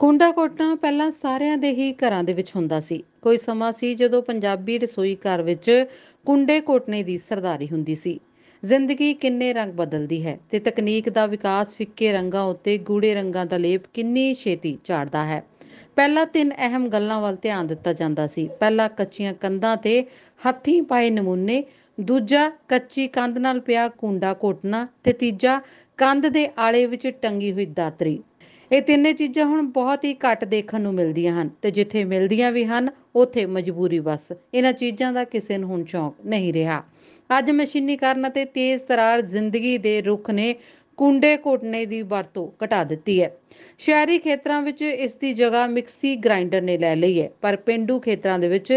ਕੁੰਡਾ ਕੋਟਣਾ ਪਹਿਲਾਂ ਸਾਰਿਆਂ ਦੇ ਹੀ ਘਰਾਂ ਦੇ ਵਿੱਚ ਹੁੰਦਾ ਸੀ ਕੋਈ ਸਮਾਂ ਸੀ ਜਦੋਂ ਪੰਜਾਬੀ ਰਸੋਈ ਘਰ ਵਿੱਚ ਕੁੰਡੇ ਕੋਟਨੇ ਦੀ ਸਰਦਾਰੀ ਹੁੰਦੀ ਸੀ ਜ਼ਿੰਦਗੀ ਕਿੰਨੇ ਰੰਗ ਬਦਲਦੀ ਹੈ ਤੇ ਤਕਨੀਕ ਦਾ ਵਿਕਾਸ ਫਿੱਕੇ ਰੰਗਾਂ ਉੱਤੇ ਗੂੜੇ ਰੰਗਾਂ ਦਾ ਲੇਪ ਕਿੰਨੀ ਛੇਤੀ ਝਾੜਦਾ ਹੈ ਪਹਿਲਾ ਤਿੰਨ ਅਹਿਮ ਗੱਲਾਂ ਵੱਲ ਧਿਆਨ ਦਿੱਤਾ ਜਾਂਦਾ ਸੀ ਪਹਿਲਾ ਕੱਚੀਆਂ ਕੰਧਾਂ ਤੇ ਹੱਥੀਂ ਪਾਏ ਨਮੂਨੇ ਦੂਜਾ ਕੱਚੀ ਕੰਧ ਨਾਲ ਪਿਆ ਕੁੰਡਾ ਕੋਟਣਾ ਤੇ ਤੀਜਾ ਕੰਧ ਦੇ ਆਲੇ ਵਿੱਚ ਟੰਗੀ ਹੋਈ ਦਾਤਰੀ ਇਹ ਤਿੰਨੇ ਚੀਜ਼ਾਂ ਹੁਣ ਬਹੁਤ ਹੀ ਘੱਟ ਦੇਖਣ ਨੂੰ ਮਿਲਦੀਆਂ ਹਨ ਤੇ ਜਿੱਥੇ ਮਿਲਦੀਆਂ ਵੀ ਹਨ ਉਥੇ ਮਜਬੂਰੀ ਬਸ ਇਹਨਾਂ ਚੀਜ਼ਾਂ ਦਾ ਕਿਸੇ ਨੂੰ ਹੁਣ ਚੌਂਕ ਨਹੀਂ ਰਿਹਾ ਅੱਜ ਮਸ਼ੀਨੀਕਰਨ ਅਤੇ ਤੇਜ਼ ਤਰਾਰ ਜ਼ਿੰਦਗੀ ਦੇ ਰੁਖ ਨੇ ਕੁੰਡੇ ਘੋਟਨੇ ਦੀ ਵਰਤੋਂ ਘਟਾ ਦਿੱਤੀ ਹੈ ਸ਼ਹਿਰੀ ਖੇਤਰਾਂ ਵਿੱਚ ਇਸ ਦੀ ਜਗ੍ਹਾ ਮਿਕਸੀ ਗ੍ਰਾਈਂਡਰ ਨੇ ਲੈ ਲਈ ਹੈ ਪਰ ਪਿੰਡੂ ਖੇਤਰਾਂ ਦੇ ਵਿੱਚ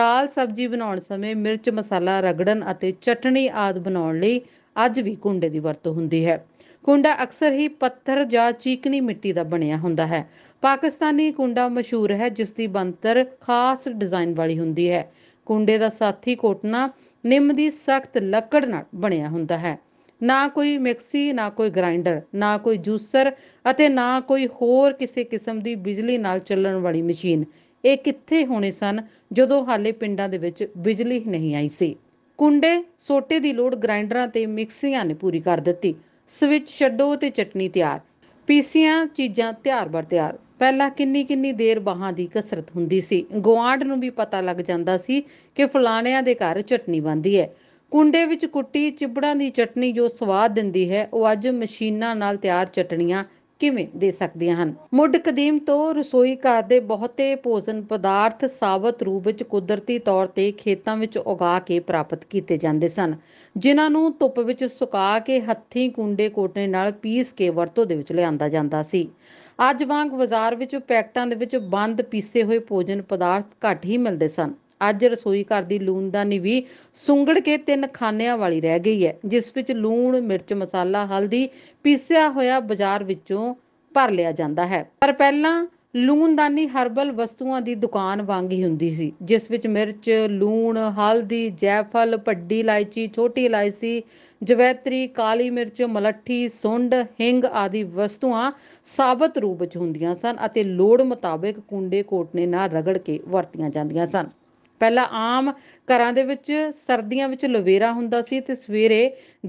ਦਾਲ ਸਬਜ਼ੀ ਬਣਾਉਣ ਸਮੇਂ ਮਿਰਚ ਮਸਾਲਾ ਰਗੜਨ ਅਤੇ ਚਟਣੀ ਆਦ ਬਣਾਉਣ ਲਈ ਅੱਜ ਵੀ ਕੁੰਡੇ ਦੀ ਵਰਤੋਂ ਹੁੰਦੀ ਹੈ ਕੁੰਡਾ ਅਕਸਰ ਹੀ ਪੱਥਰ ਜਾਂ ਚੀਕਣੀ ਮਿੱਟੀ ਦਾ ਬਣਿਆ ਹੁੰਦਾ ਹੈ ਪਾਕਿਸਤਾਨੀ ਕੁੰਡਾ ਮਸ਼ਹੂਰ ਹੈ ਜਿਸ ਦੀ ਬੰਤਰ ਖਾਸ ਡਿਜ਼ਾਈਨ ਵਾਲੀ ਹੁੰਦੀ ਹੈ ਕੁੰਡੇ ਦਾ ਸਾਥੀ ਕੋਟਨਾ ਨਿੰਮ ਦੀ ਸਖਤ ਲੱਕੜ ਨਾਲ ਬਣਿਆ ਹੁੰਦਾ ਹੈ ਨਾ ਕੋਈ ਮਿਕਸੀ ਨਾ ਕੋਈ ਗ੍ਰਾਈਂਡਰ ਨਾ ਕੋਈ ਜੂਸਰ ਅਤੇ ਨਾ ਕੋਈ ਹੋਰ ਕਿਸੇ ਕਿਸਮ ਦੀ ਬਿਜਲੀ ਨਾਲ ਚੱਲਣ ਵਾਲੀ ਮਸ਼ੀਨ ਇਹ ਕਿੱਥੇ ਹੋਣੇ ਸਨ ਜਦੋਂ ਹਾਲੇ ਪਿੰਡਾਂ ਦੇ ਵਿੱਚ ਬਿਜਲੀ ਨਹੀਂ ਆਈ ਸੀ ਕੁੰਡੇ ਸੋਟੇ ਦੀ ਲੋੜ ਗ੍ਰਾਈਂਡਰਾਂ ਤੇ ਮਿਕਸੀਆਂ ਨੇ ਪੂਰੀ ਕਰ ਦਿੱਤੀ ਸਵਿਚ ਛੱਡੋ ਤੇ ਚਟਨੀ ਤਿਆਰ ਪੀਸੀਆਂ ਚੀਜ਼ਾਂ ਤਿਆਰ ਬਰ ਤਿਆਰ ਪਹਿਲਾਂ ਕਿੰਨੀ ਕਿੰਨੀ ਦੇਰ ਬਾਹਾਂ ਦੀ ਕਸਰਤ ਹੁੰਦੀ ਸੀ ਗਵਾਂਡ ਨੂੰ ਵੀ ਪਤਾ ਲੱਗ ਜਾਂਦਾ ਸੀ ਕਿ ਫਲਾਣਿਆਂ ਦੇ ਘਰ ਚਟਨੀ ਬੰਦੀ ਹੈ ਕੁੰਡੇ ਵਿੱਚ ਕੁੱਟੀ ਚਿਬੜਾਂ ਦੀ ਚਟਨੀ ਜੋ ਸਵਾਦ ਦਿੰਦੀ ਹੈ ਉਹ ਅੱਜ ਮਸ਼ੀਨਾਂ ਨਾਲ ਤਿਆਰ ਚਟਣੀਆਂ ਕਿਵੇਂ ਦੇ ਸਕਦੀਆਂ ਹਨ ਮੁੱਢ ਕਦੀਮ ਤੋਂ ਰਸੋਈ ਘਰ ਦੇ ਬਹੁਤੇ ਭੋਜਨ ਪਦਾਰਥ ਸਾਬਤ ਰੂਪ ਵਿੱਚ ਕੁਦਰਤੀ ਤੌਰ ਤੇ ਖੇਤਾਂ ਵਿੱਚ ਉਗਾ ਕੇ ਪ੍ਰਾਪਤ ਕੀਤੇ ਜਾਂਦੇ ਸਨ ਜਿਨ੍ਹਾਂ ਨੂੰ ਧੁੱਪ ਵਿੱਚ ਸੁਕਾ ਕੇ ਹੱਥੀਂ ਕੁੰਡੇ ਕੋਟੇ ਨਾਲ ਪੀਸ ਕੇ ਵਰਤੋਂ ਦੇ ਵਿੱਚ ਲਿਆਂਦਾ ਜਾਂਦਾ ਸੀ ਅੱਜ ਵਾਂਗ ਬਾਜ਼ਾਰ ਵਿੱਚ ਪੈਕਟਾਂ ਦੇ ਵਿੱਚ ਬੰਦ ਪੀਸੇ ਹੋਏ ਭੋਜਨ ਪਦਾਰਥ ਘੱਟ ਹੀ ਮਿਲਦੇ ਸਨ ਅੱਜ ਰਸੋਈ ਘਰ ਦੀ ਲੂਣਦਾਨੀ ਵੀ ਸੁੰਗੜ ਕੇ ਤਿੰਨ ਖਾਨਿਆਂ ਵਾਲੀ ਰਹਿ ਗਈ ਹੈ ਜਿਸ ਵਿੱਚ ਲੂਣ ਮਿਰਚ ਮਸਾਲਾ ਹਲਦੀ ਪੀਸਿਆ ਹੋਇਆ ਬਾਜ਼ਾਰ ਵਿੱਚੋਂ ਭਰ ਲਿਆ ਜਾਂਦਾ ਹੈ ਪਰ ਪਹਿਲਾਂ ਲੂਣਦਾਨੀ ਹਰਬਲ ਵਸਤੂਆਂ ਦੀ ਦੁਕਾਨ ਵਾਂਗ ਹੀ ਹੁੰਦੀ ਸੀ ਜਿਸ ਵਿੱਚ ਮਿਰਚ ਲੂਣ ਹਲਦੀ ਜੈਫਲ ਪੱਡੀ ਇਲਾਇਚੀ ਛੋਟੀ ਇਲਾਇਚੀ ਜਵੈਤਰੀ ਕਾਲੀ ਮਿਰਚ ਮਲੱਠੀ ਸੁੰਡ ਹਿੰਗ ਆਦਿ ਵਸਤੂਆਂ ਸਾਬਤ ਰੂਪ ਵਿੱਚ ਹੁੰਦੀਆਂ ਸਨ ਅਤੇ ਲੋੜ ਮੁਤਾਬਕ ਕੁੰਡੇ ਕੋਟਨੇ ਨਾਲ ਰਗੜ ਕੇ ਵਰਤੀਆਂ ਜਾਂਦੀਆਂ ਸਨ ਪਹਿਲਾਂ ਆਮ ਘਰਾਂ ਦੇ ਵਿੱਚ ਸਰਦੀਆਂ ਵਿੱਚ ਲਵੇਰਾ ਹੁੰਦਾ ਸੀ ਤੇ ਸਵੇਰੇ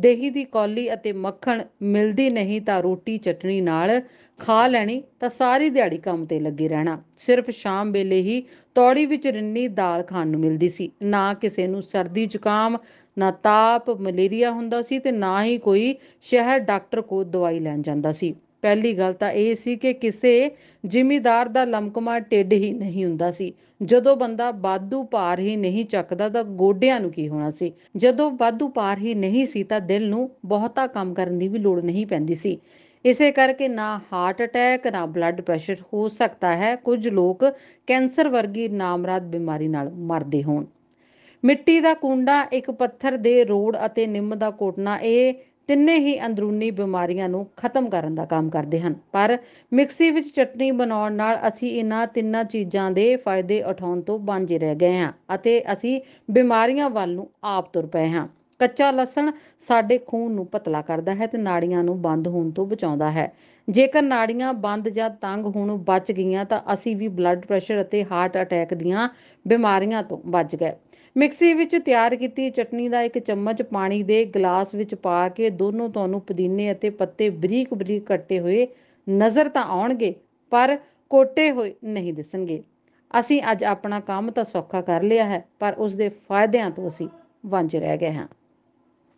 ਦਹੀਂ ਦੀ ਕੌਲੀ ਅਤੇ ਮੱਖਣ ਮਿਲਦੀ ਨਹੀਂ ਤਾਂ ਰੋਟੀ ਚਟਣੀ ਨਾਲ ਖਾ ਲੈਣੀ ਤਾਂ ਸਾਰੀ ਦਿਹਾੜੀ ਕੰਮ ਤੇ ਲੱਗੇ ਰਹਿਣਾ ਸਿਰਫ ਸ਼ਾਮ ਵੇਲੇ ਹੀ ਤੌੜੀ ਵਿੱਚ ਰਿੰਨੀ ਦਾਲ ਖਾਣ ਨੂੰ ਮਿਲਦੀ ਸੀ ਨਾ ਕਿਸੇ ਨੂੰ ਸਰਦੀ ਜ਼ੁਕਾਮ ਨਾ ਤਾਪ ਮਲੇਰੀਆ ਹੁੰਦਾ ਸੀ ਤੇ ਨਾ ਹੀ ਕੋਈ ਸ਼ਹਿਰ ਡਾਕਟਰ ਕੋਲ ਦਵਾਈ ਲੈਣ ਜਾਂਦਾ ਸੀ ਪਹਿਲੀ ਗੱਲ ਤਾਂ ਇਹ ਸੀ ਕਿ ਕਿਸੇ ਜ਼ਿਮੀਦਾਰ ਦਾ ਲਮਕਮਾ ਟਿੱਡ ਹੀ ਨਹੀਂ ਹੁੰਦਾ ਸੀ ਜਦੋਂ ਬੰਦਾ ਬਾਦੂ ਪਾਰ ਹੀ ਨਹੀਂ ਚੱਕਦਾ ਤਾਂ ਗੋਡਿਆਂ ਨੂੰ ਕੀ ਹੋਣਾ ਸੀ ਜਦੋਂ ਬਾਦੂ ਪਾਰ ਹੀ ਨਹੀਂ ਸੀ ਤਾਂ ਦਿਲ ਨੂੰ ਬਹੁਤਾ ਕੰਮ ਕਰਨ ਦੀ ਵੀ ਲੋੜ ਨਹੀਂ ਪੈਂਦੀ ਸੀ ਇਸੇ ਕਰਕੇ ਨਾ ਹਾਰਟ ਅਟੈਕ ਨਾ ਬਲੱਡ ਪ੍ਰੈਸ਼ਰ ਹੋ ਸਕਦਾ ਹੈ ਕੁਝ ਲੋਕ ਕੈਂਸਰ ਵਰਗੀ ਨਾਮਰਾਦ ਬਿਮਾਰੀ ਨਾਲ ਮਰਦੇ ਹੋਣ ਮਿੱਟੀ ਦਾ ਕੁੰਡਾ ਇੱਕ ਪੱਥਰ ਦੇ ਰੋੜ ਅਤੇ ਨਿੰਮ ਦਾ ਕੋਟਣਾ ਇਹ ਤਿੰਨੇ ਹੀ ਅੰਦਰੂਨੀ ਬਿਮਾਰੀਆਂ ਨੂੰ ਖਤਮ ਕਰਨ ਦਾ ਕੰਮ ਕਰਦੇ ਹਨ ਪਰ ਮਿਕਸੀ ਵਿੱਚ ਚਟਨੀ ਬਣਾਉਣ ਨਾਲ ਅਸੀਂ ਇਹਨਾਂ ਤਿੰਨਾਂ ਚੀਜ਼ਾਂ ਦੇ ਫਾਇਦੇ ਉਠਾਉਣ ਤੋਂ ਵਾਂਝੇ ਰਹਿ ਗਏ ਹਾਂ ਅਤੇ ਅਸੀਂ ਬਿਮਾਰੀਆਂ ਵੱਲ ਨੂੰ ਆਪ ਤੁਰ ਪਏ ਹਾਂ ਕੱਚਾ ਲਸਣ ਸਾਡੇ ਖੂਨ ਨੂੰ ਪਤਲਾ ਕਰਦਾ ਹੈ ਤੇ ਨਾੜੀਆਂ ਨੂੰ ਬੰਦ ਹੋਣ ਤੋਂ ਬਚਾਉਂਦਾ ਹੈ ਜੇਕਰ ਨਾੜੀਆਂ ਬੰਦ ਜਾਂ ਤੰਗ ਹੋਣੋਂ ਬਚ ਗਈਆਂ ਤਾਂ ਅਸੀਂ ਵੀ ਬਲੱਡ ਪ੍ਰੈਸ਼ਰ ਅਤੇ ਹਾਰਟ ਅਟੈਕ ਦੀਆਂ ਬਿਮਾਰੀਆਂ ਤੋਂ ਬਚ ਗਏ ਮਿਕਸੀ ਵਿੱਚ ਤਿਆਰ ਕੀਤੀ ਚਟਨੀ ਦਾ ਇੱਕ ਚਮਚ ਪਾਣੀ ਦੇ ਗਲਾਸ ਵਿੱਚ ਪਾ ਕੇ ਦੋਨੋਂ ਤੁਹਾਨੂੰ ਪੁਦੀਨੇ ਅਤੇ ਪੱਤੇ ਬਰੀਕ-ਬਰੀਕ ਕੱਟੇ ਹੋਏ ਨਜ਼ਰ ਤਾਂ ਆਉਣਗੇ ਪਰ ਕੋਟੇ ਹੋਏ ਨਹੀਂ ਦਿਸਣਗੇ ਅਸੀਂ ਅੱਜ ਆਪਣਾ ਕੰਮ ਤਾਂ ਸੌਖਾ ਕਰ ਲਿਆ ਹੈ ਪਰ ਉਸ ਦੇ ਫਾਇਦਿਆਂ ਤੋਂ ਅਸੀਂ ਵਾਂਝੇ ਰਹਿ ਗਏ ਹਾਂ